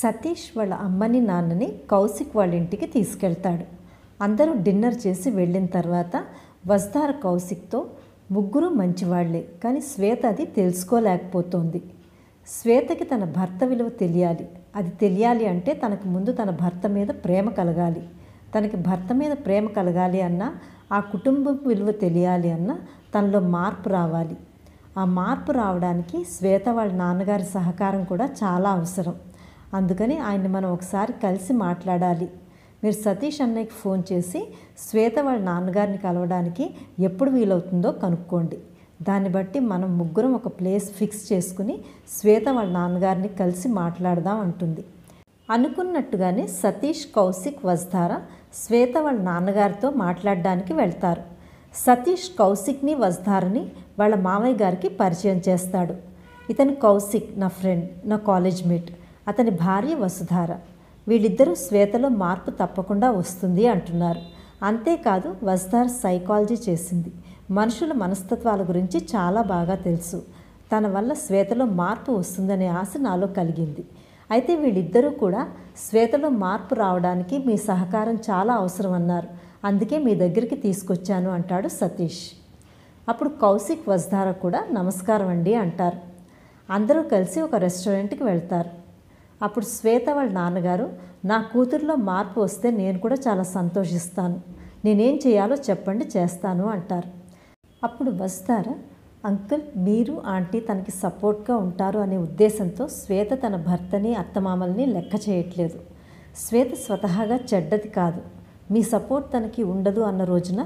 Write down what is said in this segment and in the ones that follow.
సతీష్ వాళ్ళ అమ్మని నాన్నని కౌశిక్ వాళ్ళ ఇంటికి తీసుకెళ్తాడు అందరూ డిన్నర్ చేసి వెళ్ళిన తర్వాత వస్తార్ కౌశిక్తో ముగ్గురు మంచివాళ్లే కానీ శ్వేత అది తెలుసుకోలేకపోతోంది శ్వేతకి తన భర్త విలువ తెలియాలి అది తెలియాలి అంటే తనకు ముందు తన భర్త మీద ప్రేమ కలగాలి తనకి భర్త మీద ప్రేమ కలగాలి అన్నా ఆ కుటుంబం విలువ తెలియాలి అన్నా తనలో మార్పు రావాలి ఆ మార్పు రావడానికి శ్వేత వాళ్ళ నాన్నగారి సహకారం కూడా చాలా అవసరం అందుకని ఆయన్ని మనం ఒకసారి కలిసి మాట్లాడాలి మీరు సతీష్ అన్నయ్యకి ఫోన్ చేసి శ్వేత వాళ్ళ నాన్నగారిని కలవడానికి ఎప్పుడు వీలవుతుందో కనుక్కోండి దాన్ని బట్టి మనం ముగ్గురం ఒక ప్లేస్ ఫిక్స్ చేసుకుని శ్వేత వాళ్ళ నాన్నగారిని కలిసి మాట్లాడదాం అంటుంది అనుకున్నట్టుగానే సతీష్ కౌశిక్ వజ్ధార శ్వేత వాళ్ళ నాన్నగారితో మాట్లాడడానికి వెళ్తారు సతీష్ కౌశిక్ని వజ్ధారని వాళ్ళ మామయ్య గారికి పరిచయం చేస్తాడు ఇతను కౌశిక్ నా ఫ్రెండ్ నా కాలేజ్ మేట్ అతని భార్య వసుధార వీళ్ళిద్దరూ శ్వేతలో మార్పు తప్పకుండా వస్తుంది అంటున్నారు అంతేకాదు వసుధార సైకాలజీ చేసింది మనుషుల మనస్తత్వాల గురించి చాలా బాగా తెలుసు తన వల్ల శ్వేతలో మార్పు వస్తుందనే ఆశ నాలో కలిగింది అయితే వీళ్ళిద్దరూ కూడా శ్వేతలో మార్పు రావడానికి మీ సహకారం చాలా అవసరం అన్నారు అందుకే మీ దగ్గరికి తీసుకొచ్చాను అంటాడు సతీష్ అప్పుడు కౌశిక్ వజ్ధార కూడా నమస్కారం అండి అంటారు అందరూ కలిసి ఒక రెస్టారెంట్కి వెళ్తారు అప్పుడు శ్వేత వాళ్ళ నాన్నగారు నా కూతురులో మార్పు వస్తే నేను కూడా చాలా సంతోషిస్తాను నేనేం చేయాలో చెప్పండి చేస్తాను అంటారు అప్పుడు వస్తారా అంకుల్ మీరు ఆంటీ తనకి సపోర్ట్గా ఉంటారు అనే ఉద్దేశంతో శ్వేత తన భర్తని అత్తమామల్ని లెక్క చేయట్లేదు శ్వేత స్వతహాగా చెడ్డది కాదు మీ సపోర్ట్ తనకి ఉండదు అన్న రోజున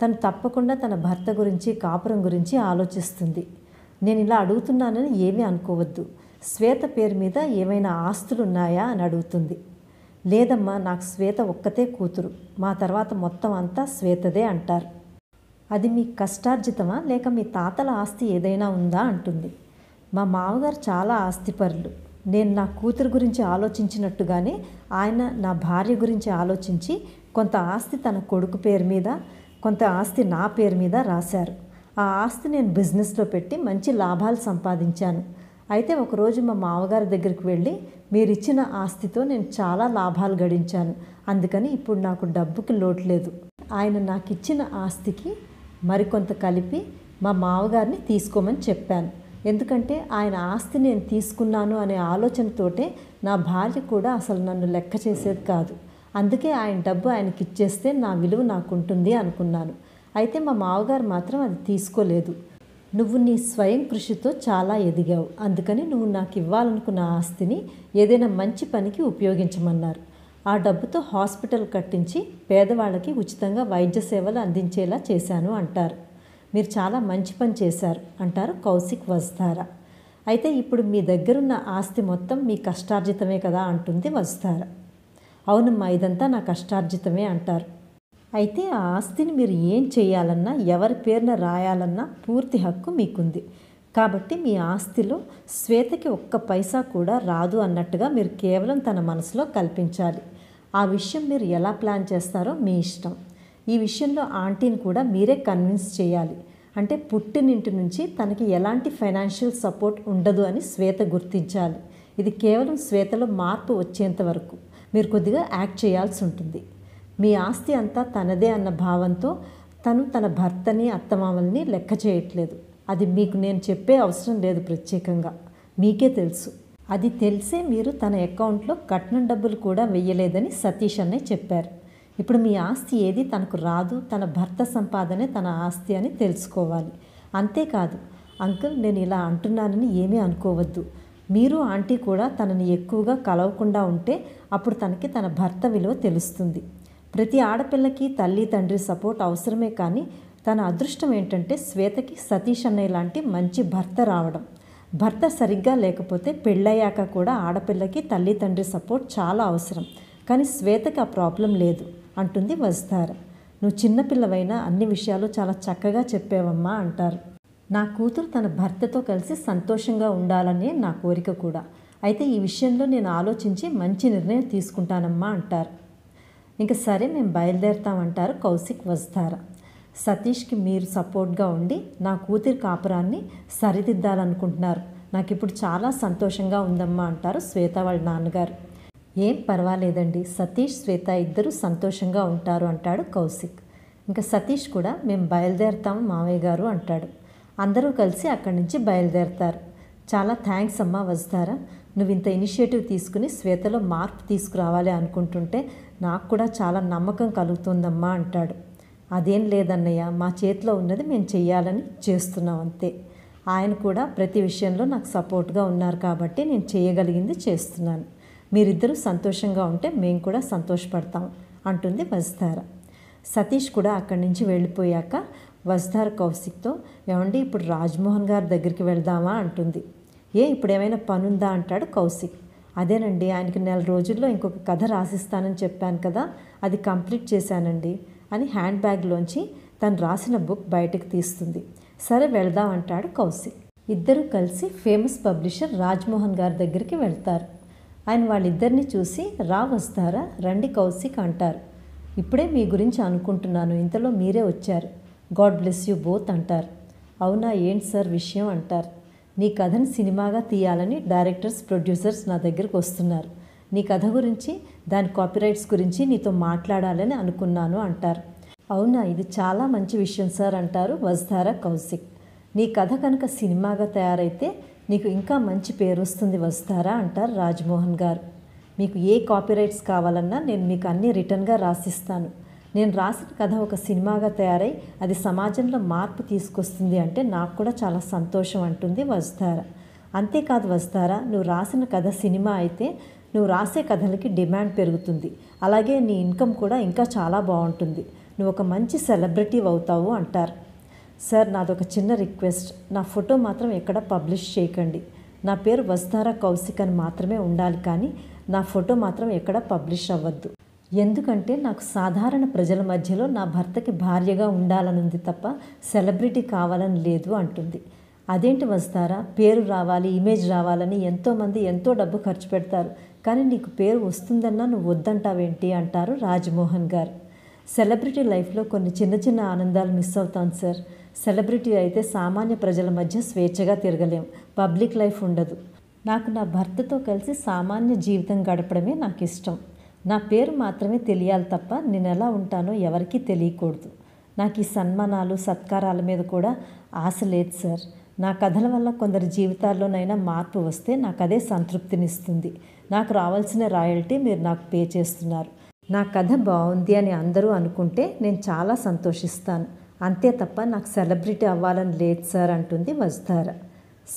తను తప్పకుండా తన భర్త గురించి కాపురం గురించి ఆలోచిస్తుంది నేను ఇలా అడుగుతున్నానని ఏమీ అనుకోవద్దు శ్వేత పేరు మీద ఏమైనా ఆస్తులు ఉన్నాయా అని అడుగుతుంది లేదమ్మా నాకు శ్వేత ఒక్కతే కూతురు మా తర్వాత మొత్తం అంతా శ్వేతదే అంటారు అది మీ కష్టార్జితమా లేక మీ తాతల ఆస్తి ఏదైనా ఉందా అంటుంది మా మామగారు చాలా ఆస్తిపరులు నేను నా కూతురు గురించి ఆలోచించినట్టుగానే ఆయన నా భార్య గురించి ఆలోచించి కొంత ఆస్తి తన కొడుకు పేరు మీద కొంత ఆస్తి నా పేరు మీద రాశారు ఆ ఆస్తి నేను బిజినెస్లో పెట్టి మంచి లాభాలు సంపాదించాను అయితే ఒకరోజు మా మామగారి దగ్గరికి వెళ్ళి మీరిచ్చిన ఆస్తితో నేను చాలా లాభాలు గడించాను అందుకని ఇప్పుడు నాకు డబ్బుకి లోటు లేదు ఆయన నాకు ఇచ్చిన ఆస్తికి మరికొంత కలిపి మా మామగారిని తీసుకోమని చెప్పాను ఎందుకంటే ఆయన ఆస్తి నేను తీసుకున్నాను అనే ఆలోచనతోటే నా భార్య కూడా అసలు నన్ను లెక్క చేసేది కాదు అందుకే ఆయన డబ్బు ఆయనకి ఇచ్చేస్తే నా విలువ నాకుంటుంది అనుకున్నాను అయితే మా మామగారు మాత్రం అది తీసుకోలేదు నువ్వు నీ స్వయం కృషితో చాలా ఎదిగావు అందుకని నువ్వు నాకు ఇవ్వాలనుకున్న ఆస్తిని ఏదైనా మంచి పనికి ఉపయోగించమన్నారు ఆ డబ్బుతో హాస్పిటల్ కట్టించి పేదవాళ్ళకి ఉచితంగా వైద్య సేవలు అందించేలా చేశాను అంటారు మీరు చాలా మంచి పని చేశారు అంటారు కౌశిక్ వస్తారా అయితే ఇప్పుడు మీ దగ్గరున్న ఆస్తి మొత్తం మీ కష్టార్జితమే కదా అంటుంది వస్తారా అవునమ్మా ఇదంతా నా కష్టార్జితమే అంటారు అయితే ఆ ఆస్తిని మీరు ఏం చేయాలన్నా ఎవరి పేరున రాయాలన్నా పూర్తి హక్కు మీకుంది కాబట్టి మీ ఆస్తిలో శ్వేతకి ఒక్క పైసా కూడా రాదు అన్నట్టుగా మీరు కేవలం తన మనసులో కల్పించాలి ఆ విషయం మీరు ఎలా ప్లాన్ చేస్తారో మీ ఇష్టం ఈ విషయంలో ఆంటీని కూడా మీరే కన్విన్స్ చేయాలి అంటే పుట్టినింటి నుంచి తనకి ఎలాంటి ఫైనాన్షియల్ సపోర్ట్ ఉండదు అని శ్వేత గుర్తించాలి ఇది కేవలం శ్వేతలో మార్పు వచ్చేంత వరకు మీరు కొద్దిగా యాక్ట్ చేయాల్సి ఉంటుంది మీ ఆస్తి అంతా తనదే అన్న భావంతో తను తన భర్తని అత్తమామల్ని లెక్క చేయట్లేదు అది మీకు నేను చెప్పే అవసరం లేదు ప్రత్యేకంగా మీకే తెలుసు అది తెలిసే మీరు తన అకౌంట్లో కట్నం డబ్బులు కూడా వెయ్యలేదని సతీష్ అన్నే చెప్పారు ఇప్పుడు మీ ఆస్తి ఏది తనకు రాదు తన భర్త సంపాదనే తన ఆస్తి అని తెలుసుకోవాలి అంతేకాదు అంకుల్ నేను ఇలా అంటున్నానని ఏమీ అనుకోవద్దు మీరు ఆంటీ కూడా తనని ఎక్కువగా కలవకుండా ఉంటే అప్పుడు తనకి తన భర్త విలువ తెలుస్తుంది ప్రతి ఆడపిల్లకి తల్లి తండ్రి సపోర్ట్ అవసరమే కానీ తన అదృష్టం ఏంటంటే శ్వేతకి సతీష్ అన్నయ్య లాంటి మంచి భర్త రావడం భర్త సరిగ్గా లేకపోతే పెళ్ళయ్యాక కూడా ఆడపిల్లకి తల్లి తండ్రి సపోర్ట్ చాలా అవసరం కానీ శ్వేతకి ఆ ప్రాబ్లం లేదు అంటుంది వస్తార నువ్వు చిన్నపిల్లవైనా అన్ని విషయాలు చాలా చక్కగా చెప్పావమ్మా అంటారు నా కూతురు తన భర్తతో కలిసి సంతోషంగా ఉండాలనే నా కోరిక కూడా అయితే ఈ విషయంలో నేను ఆలోచించి మంచి నిర్ణయం తీసుకుంటానమ్మా అంటారు ఇంకా సరే మేము బయలుదేరుతామంటారు కౌశిక్ వస్తారా సతీష్కి మీరు సపోర్ట్గా ఉండి నా కూతురి కాపురాన్ని సరిదిద్దాలనుకుంటున్నారు నాకు ఇప్పుడు చాలా సంతోషంగా ఉందమ్మా అంటారు శ్వేత వాళ్ళ నాన్నగారు ఏం పర్వాలేదండి సతీష్ శ్వేత ఇద్దరు సంతోషంగా ఉంటారు అంటాడు కౌశిక్ ఇంకా సతీష్ కూడా మేము బయలుదేరుతాము మావయ్య గారు అంటాడు అందరూ కలిసి అక్కడి నుంచి బయలుదేరతారు చాలా థ్యాంక్స్ అమ్మా వస్తారా నువ్వు ఇంత ఇనిషియేటివ్ తీసుకుని శ్వేతలో మార్పు తీసుకురావాలి అనుకుంటుంటే నాకు కూడా చాలా నమ్మకం కలుగుతుందమ్మా అంటాడు అదేం లేదన్నయ్య మా చేతిలో ఉన్నది మేము చేయాలని చేస్తున్నాం అంతే ఆయన కూడా ప్రతి విషయంలో నాకు సపోర్ట్గా ఉన్నారు కాబట్టి నేను చేయగలిగింది చేస్తున్నాను మీరిద్దరూ సంతోషంగా ఉంటే మేము కూడా సంతోషపడతాం అంటుంది వజధార సతీష్ కూడా అక్కడి నుంచి వెళ్ళిపోయాక వజధార కౌశిక్తో ఏమండి ఇప్పుడు రాజ్మోహన్ గారి దగ్గరికి వెళ్దామా అంటుంది ఏ ఇప్పుడు ఏమైనా పనుందా అంటాడు కౌశిక్ అదేనండి ఆయనకి నెల రోజుల్లో ఇంకొక కథ రాసిస్తానని చెప్పాను కదా అది కంప్లీట్ చేశానండి అని హ్యాండ్ బ్యాగ్లోంచి తను రాసిన బుక్ బయటకు తీస్తుంది సరే వెళదాం అంటాడు కౌశిక్ ఇద్దరూ కలిసి ఫేమస్ పబ్లిషర్ రాజ్మోహన్ గారి దగ్గరికి వెళ్తారు ఆయన వాళ్ళిద్దరిని చూసి రా వస్తారా రండి కౌశిక్ అంటారు ఇప్పుడే మీ గురించి అనుకుంటున్నాను ఇంతలో మీరే వచ్చారు గాడ్ బ్లెస్ యూ బోత్ అంటారు అవునా ఏంటి సార్ విషయం అంటారు నీ కథను సినిమాగా తీయాలని డైరెక్టర్స్ ప్రొడ్యూసర్స్ నా దగ్గరకు వస్తున్నారు నీ కథ గురించి దాని కాపీరైట్స్ గురించి నీతో మాట్లాడాలని అనుకున్నాను అంటారు అవునా ఇది చాలా మంచి విషయం సార్ అంటారు వజ్ధార కౌశిక్ నీ కథ కనుక సినిమాగా తయారైతే నీకు ఇంకా మంచి పేరు వస్తుంది వస్తారా అంటారు రాజ్మోహన్ గారు మీకు ఏ కాపీరైట్స్ కావాలన్నా నేను మీకు అన్నీ రిటర్న్గా రాసిస్తాను నేను రాసిన కథ ఒక సినిమాగా తయారై అది సమాజంలో మార్పు తీసుకొస్తుంది అంటే నాకు కూడా చాలా సంతోషం అంటుంది వస్తార అంతేకాదు వస్తారా నువ్వు రాసిన కథ సినిమా అయితే నువ్వు రాసే కథలకి డిమాండ్ పెరుగుతుంది అలాగే నీ ఇన్కమ్ కూడా ఇంకా చాలా బాగుంటుంది నువ్వు ఒక మంచి సెలబ్రిటీ అవుతావు అంటారు సార్ నాదొక చిన్న రిక్వెస్ట్ నా ఫోటో మాత్రం ఎక్కడ పబ్లిష్ చేయకండి నా పేరు వస్తారా కౌశిక్ అని మాత్రమే ఉండాలి కానీ నా ఫోటో మాత్రం ఎక్కడ పబ్లిష్ అవ్వద్దు ఎందుకంటే నాకు సాధారణ ప్రజల మధ్యలో నా భర్తకి భార్యగా ఉండాలనుంది తప్ప సెలబ్రిటీ కావాలని లేదు అంటుంది అదేంటి వస్తారా పేరు రావాలి ఇమేజ్ రావాలని ఎంతోమంది ఎంతో డబ్బు ఖర్చు పెడతారు కానీ నీకు పేరు వస్తుందన్నా నువ్వు వద్దంటావేంటి అంటారు రాజ్మోహన్ గారు సెలబ్రిటీ లైఫ్లో కొన్ని చిన్న చిన్న ఆనందాలు మిస్ అవుతాను సార్ సెలబ్రిటీ అయితే సామాన్య ప్రజల మధ్య స్వేచ్ఛగా తిరగలేం పబ్లిక్ లైఫ్ ఉండదు నాకు నా భర్తతో కలిసి సామాన్య జీవితం గడపడమే నాకు ఇష్టం నా పేరు మాత్రమే తెలియాలి తప్ప నేను ఎలా ఉంటానో ఎవరికీ తెలియకూడదు నాకు ఈ సన్మానాలు సత్కారాల మీద కూడా ఆశ లేదు సార్ నా కథల వల్ల కొందరి జీవితాల్లోనైనా మార్పు వస్తే నాకు అదే సంతృప్తినిస్తుంది నాకు రావాల్సిన రాయల్టీ మీరు నాకు పే చేస్తున్నారు నా కథ బాగుంది అని అందరూ అనుకుంటే నేను చాలా సంతోషిస్తాను అంతే తప్ప నాకు సెలబ్రిటీ అవ్వాలని లేదు సార్ అంటుంది వస్తారా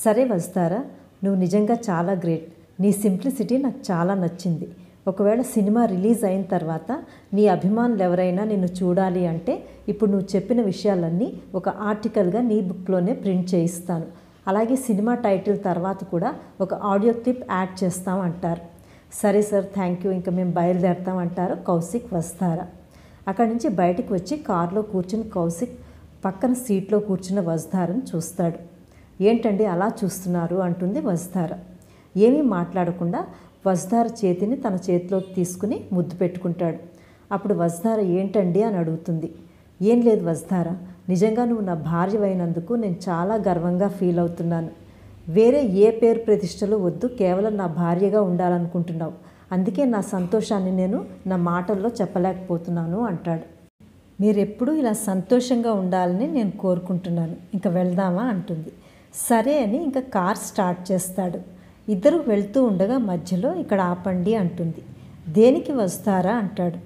సరే వస్తారా నువ్వు నిజంగా చాలా గ్రేట్ నీ సింప్లిసిటీ నాకు చాలా నచ్చింది ఒకవేళ సినిమా రిలీజ్ అయిన తర్వాత నీ అభిమానులు ఎవరైనా నిన్ను చూడాలి అంటే ఇప్పుడు నువ్వు చెప్పిన విషయాలన్నీ ఒక ఆర్టికల్గా నీ బుక్లోనే ప్రింట్ చేయిస్తాను అలాగే సినిమా టైటిల్ తర్వాత కూడా ఒక ఆడియో క్లిప్ యాడ్ చేస్తాం అంటారు సరే సార్ థ్యాంక్ యూ ఇంకా మేము బయలుదేరుతాం అంటారు కౌశిక్ వస్తారా అక్కడి నుంచి బయటకు వచ్చి కారులో కూర్చుని కౌశిక్ పక్కన సీట్లో కూర్చున్న వస్తారని చూస్తాడు ఏంటండి అలా చూస్తున్నారు అంటుంది వస్తారా ఏమీ మాట్లాడకుండా వజ్ధార చేతిని తన చేతిలోకి తీసుకుని ముద్దు పెట్టుకుంటాడు అప్పుడు వజ్ధార ఏంటండి అని అడుగుతుంది ఏం లేదు వజ్ధార నిజంగా నువ్వు నా భార్యవైనందుకు నేను చాలా గర్వంగా ఫీల్ అవుతున్నాను వేరే ఏ పేరు ప్రతిష్టలు వద్దు కేవలం నా భార్యగా ఉండాలనుకుంటున్నావు అందుకే నా సంతోషాన్ని నేను నా మాటల్లో చెప్పలేకపోతున్నాను అంటాడు మీరెప్పుడు ఇలా సంతోషంగా ఉండాలని నేను కోరుకుంటున్నాను ఇంకా వెళ్దామా అంటుంది సరే అని ఇంకా కార్ స్టార్ట్ చేస్తాడు ఇద్దరు వెళ్తూ ఉండగా మధ్యలో ఇక్కడ ఆపండి అంటుంది దేనికి వస్తారా అంటాడు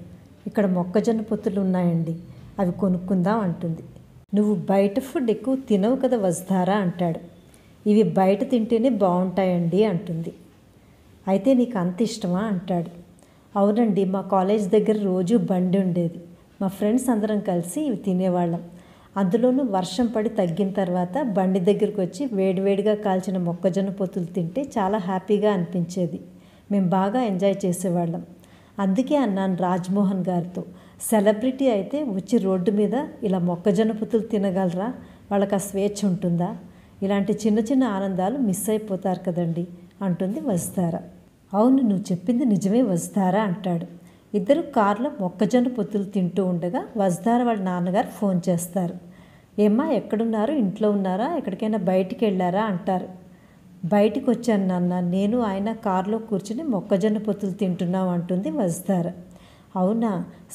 ఇక్కడ మొక్కజొన్న పొత్తులు ఉన్నాయండి అవి కొనుక్కుందాం అంటుంది నువ్వు బయట ఫుడ్ ఎక్కువ తినవు కదా వస్తారా అంటాడు ఇవి బయట తింటేనే బాగుంటాయండి అంటుంది అయితే నీకు అంత ఇష్టమా అంటాడు అవునండి మా కాలేజ్ దగ్గర రోజు బండి ఉండేది మా ఫ్రెండ్స్ అందరం కలిసి ఇవి తినేవాళ్ళం అందులోనూ వర్షం పడి తగ్గిన తర్వాత బండి దగ్గరికి వచ్చి వేడివేడిగా కాల్చిన మొక్కజొన్న పొత్తులు తింటే చాలా హ్యాపీగా అనిపించేది మేము బాగా ఎంజాయ్ చేసేవాళ్ళం అందుకే అన్నాను రాజ్మోహన్ గారితో సెలబ్రిటీ అయితే వచ్చి రోడ్డు మీద ఇలా మొక్కజొన్న పుత్తులు తినగలరా వాళ్ళకి ఆ స్వేచ్ఛ ఉంటుందా ఇలాంటి చిన్న చిన్న ఆనందాలు మిస్ అయిపోతారు కదండి అంటుంది వస్తారా అవును నువ్వు చెప్పింది నిజమే వస్తారా అంటాడు ఇద్దరు కారులో మొక్కజొన్న పొత్తులు తింటూ ఉండగా వజ్దార వాళ్ళ నాన్నగారు ఫోన్ చేస్తారు ఏమ్మా ఎక్కడున్నారు ఇంట్లో ఉన్నారా ఎక్కడికైనా బయటికి వెళ్ళారా అంటారు బయటికి వచ్చాను నాన్న నేను ఆయన కారులో కూర్చుని మొక్కజొన్న పొత్తులు తింటున్నాం అంటుంది వజ్దార అవునా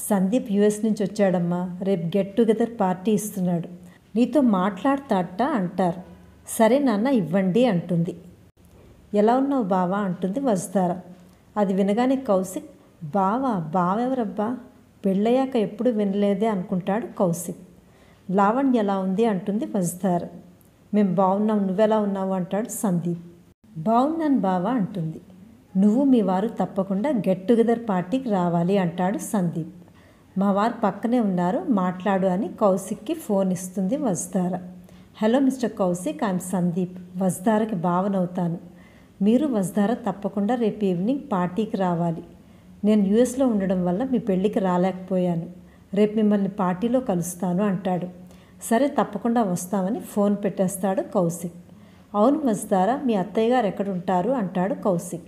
సందీప్ యుఎస్ నుంచి వచ్చాడమ్మా రేపు గెట్ టుగెదర్ పార్టీ ఇస్తున్నాడు నీతో మాట్లాడతాట అంటారు సరే నాన్న ఇవ్వండి అంటుంది ఎలా ఉన్నావు బావా అంటుంది వస్తారా అది వినగానే కౌశిక్ బావ బావెవరబ్బా పెళ్ళయ్యాక ఎప్పుడు వినలేదే అనుకుంటాడు కౌశిక్ లావణ్య ఎలా ఉంది అంటుంది వజ్దార్ మేము బాగున్నాం నువ్వెలా ఉన్నావు అంటాడు సందీప్ బాగున్నాను బావా అంటుంది నువ్వు మీ వారు తప్పకుండా గెట్ టుగెదర్ పార్టీకి రావాలి అంటాడు సందీప్ మా వారు పక్కనే ఉన్నారు మాట్లాడు అని కౌశిక్కి ఫోన్ ఇస్తుంది Vajdara hello mister Kaushik I'm Sandeep వజ్దారకి బావనవుతాను మీరు వజ్దార తప్పకుండా రేపు ఈవినింగ్ పార్టీకి రావాలి నేను యుఎస్లో ఉండడం వల్ల మీ పెళ్ళికి రాలేకపోయాను రేపు మిమ్మల్ని పార్టీలో కలుస్తాను అంటాడు సరే తప్పకుండా వస్తామని ఫోన్ పెట్టేస్తాడు కౌశిక్ అవును మజ్దారా మీ అత్తయ్య గారు ఎక్కడుంటారు అంటాడు కౌశిక్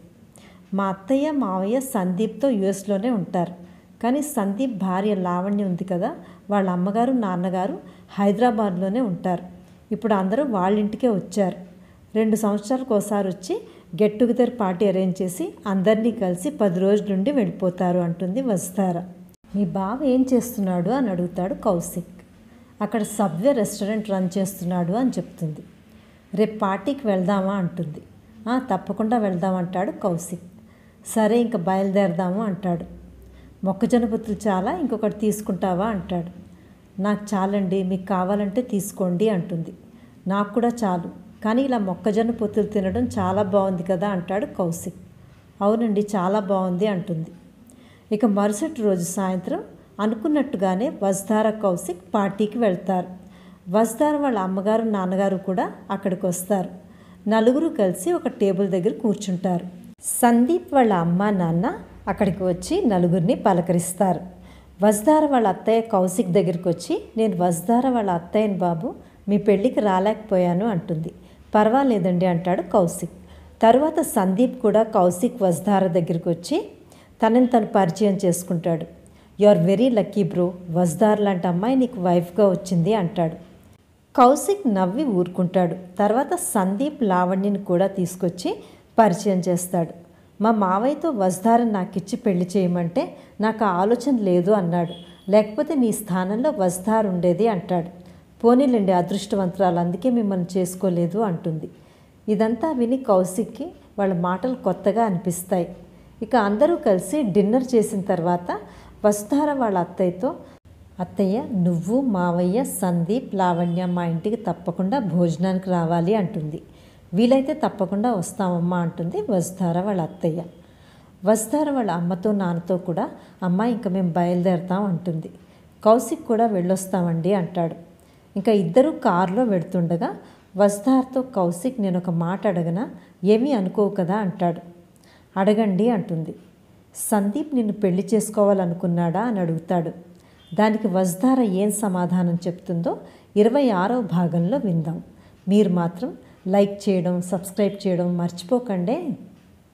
మా అత్తయ్య మావయ్య సందీప్తో యుఎస్లోనే ఉంటారు కానీ సందీప్ భార్య లావణ్య ఉంది కదా వాళ్ళ అమ్మగారు నాన్నగారు హైదరాబాద్లోనే ఉంటారు ఇప్పుడు అందరూ వాళ్ళ ఇంటికే వచ్చారు రెండు సంవత్సరాలకు ఒకసారి వచ్చి గెట్ టుగెదర్ పార్టీ అరేంజ్ చేసి అందరినీ కలిసి పది రోజుల నుండి వెళ్ళిపోతారు అంటుంది వస్తారా మీ బావ ఏం చేస్తున్నాడు అని అడుగుతాడు కౌశిక్ అక్కడ సబ్వే రెస్టారెంట్ రన్ చేస్తున్నాడు అని చెప్తుంది రేపు పార్టీకి వెళ్దామా అంటుంది తప్పకుండా వెళ్దామంటాడు కౌశిక్ సరే ఇంకా బయలుదేరదాము అంటాడు మొక్కజొన్న బుత్తులు చాలా ఇంకొకటి తీసుకుంటావా అంటాడు నాకు చాలండి మీకు కావాలంటే తీసుకోండి అంటుంది నాకు కూడా చాలు కానీ ఇలా మొక్కజొన్న పొత్తులు తినడం చాలా బాగుంది కదా అంటాడు కౌశిక్ అవునండి చాలా బాగుంది అంటుంది ఇక మరుసటి రోజు సాయంత్రం అనుకున్నట్టుగానే వజ్ధార కౌశిక్ పార్టీకి వెళ్తారు వజ్ధార వాళ్ళ అమ్మగారు నాన్నగారు కూడా అక్కడికి వస్తారు నలుగురు కలిసి ఒక టేబుల్ దగ్గర కూర్చుంటారు సందీప్ వాళ్ళ అమ్మ నాన్న అక్కడికి వచ్చి నలుగురిని పలకరిస్తారు వజ్ధార వాళ్ళ అత్తయ్య కౌశిక్ దగ్గరికి వచ్చి నేను వజ్ధార వాళ్ళ అత్తయ్యని బాబు మీ పెళ్ళికి రాలేకపోయాను అంటుంది పర్వాలేదండి అంటాడు కౌశిక్ తరువాత సందీప్ కూడా కౌశిక్ వజ్ధార దగ్గరికి వచ్చి తనని తను పరిచయం చేసుకుంటాడు you are very lucky bro Vajdar లాంటి అమ్మాయి నీకు వైఫ్గా వచ్చింది అంటాడు కౌశిక్ నవ్వి ఊరుకుంటాడు తర్వాత సందీప్ లావణ్యని కూడా తీసుకొచ్చి పరిచయం చేస్తాడు మా మావయ్యతో వజ్ధార నాకిచ్చి పెళ్లి చేయమంటే నాకు ఆలోచన లేదు అన్నాడు లేకపోతే నీ స్థానంలో వజ్ధార్ ఉండేది అంటాడు పోనీలండి అదృష్టవంతురాలు అందుకే మిమ్మల్ని చేసుకోలేదు అంటుంది ఇదంతా విని కౌశిక్కి వాళ్ళ మాటలు కొత్తగా అనిపిస్తాయి ఇక అందరూ కలిసి డిన్నర్ చేసిన తర్వాత వసుధార వాళ్ళ అత్తయ్యతో అత్తయ్య నువ్వు మావయ్య సందీప్ లావణ్య మా ఇంటికి తప్పకుండా భోజనానికి రావాలి అంటుంది వీలైతే తప్పకుండా వస్తామమ్మా అంటుంది వసుధార వాళ్ళ అత్తయ్య వసుధార వాళ్ళ అమ్మతో నాన్నతో కూడా అమ్మ ఇంకా మేము బయలుదేరుతాం అంటుంది కౌశిక్ కూడా వెళ్ళొస్తామండి అంటాడు ఇంకా ఇద్దరు కారులో వెడుతుండగా వస్తార్తో కౌశిక్ నేను ఒక మాట అడగనా ఏమీ అనుకోవు కదా అంటాడు అడగండి అంటుంది సందీప్ నిన్ను పెళ్లి చేసుకోవాలనుకున్నాడా అని అడుగుతాడు దానికి వజ్ధార ఏం సమాధానం చెప్తుందో ఇరవై ఆరో భాగంలో విందాం మీరు మాత్రం లైక్ చేయడం సబ్స్క్రైబ్ చేయడం మర్చిపోకండే